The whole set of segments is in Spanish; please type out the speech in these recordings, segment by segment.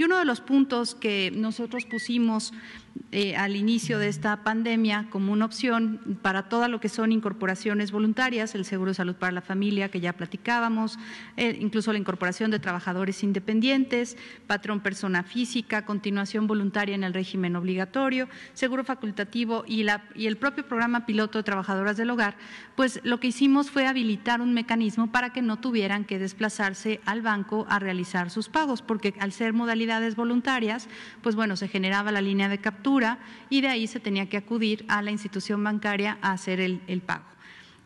Y uno de los puntos que nosotros pusimos eh, al inicio de esta pandemia como una opción para todo lo que son incorporaciones voluntarias, el seguro de salud para la familia que ya platicábamos, eh, incluso la incorporación de trabajadores independientes, patrón persona física, continuación voluntaria en el régimen obligatorio, seguro facultativo y, la, y el propio programa piloto de trabajadoras del hogar, pues lo que hicimos fue habilitar un mecanismo para que no tuvieran que desplazarse al banco a realizar sus pagos, porque al ser modalidades voluntarias, pues bueno, se generaba la línea de captura y de ahí se tenía que acudir a la institución bancaria a hacer el, pago.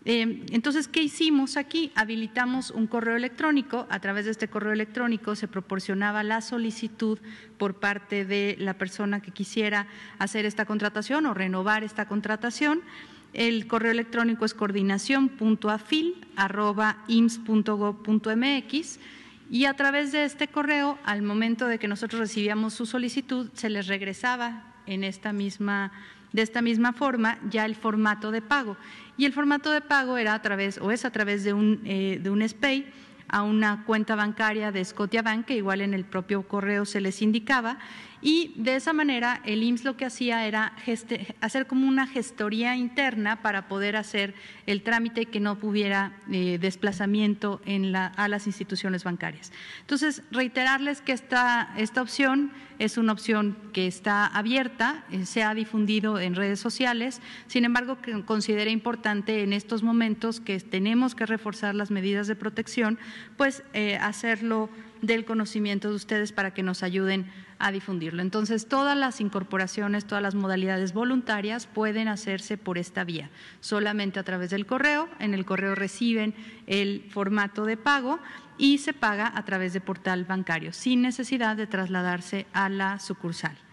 Em, entonces, ¿qué hicimos aquí? Habilitamos un correo electrónico. A través de este correo electrónico se proporcionaba la solicitud por parte de la persona que quisiera hacer esta contratación o renovar esta contratación. El correo electrónico es coordinación.afil.ims.gov.mx y a través de este correo, al momento de que nosotros recibíamos su solicitud, se les regresaba en esta misma, de esta misma forma ya el formato de pago. Y el formato de pago era a través, o es a través de un, eh, de un SPAY a una cuenta bancaria de Scotiabank, que igual en el propio correo se les indicaba, y de esa manera el IMSS lo que hacía era hacer como una gestoría interna para poder hacer el trámite que no hubiera eh, desplazamiento a las instituciones bancarias. Entonces, reiterarles que esta, esta opción es una opción que está abierta, eh, se ha difundido en redes sociales, sin embargo, considera importante en estos momentos que tenemos que reforzar las medidas de protección pues eh, hacerlo del conocimiento de ustedes para que nos ayuden a difundirlo. Entonces, todas las incorporaciones, todas las modalidades voluntarias pueden hacerse por esta vía, solamente a través del correo. En el correo reciben el formato de pago y se paga a través de portal bancario, sin necesidad de trasladarse a la sucursal.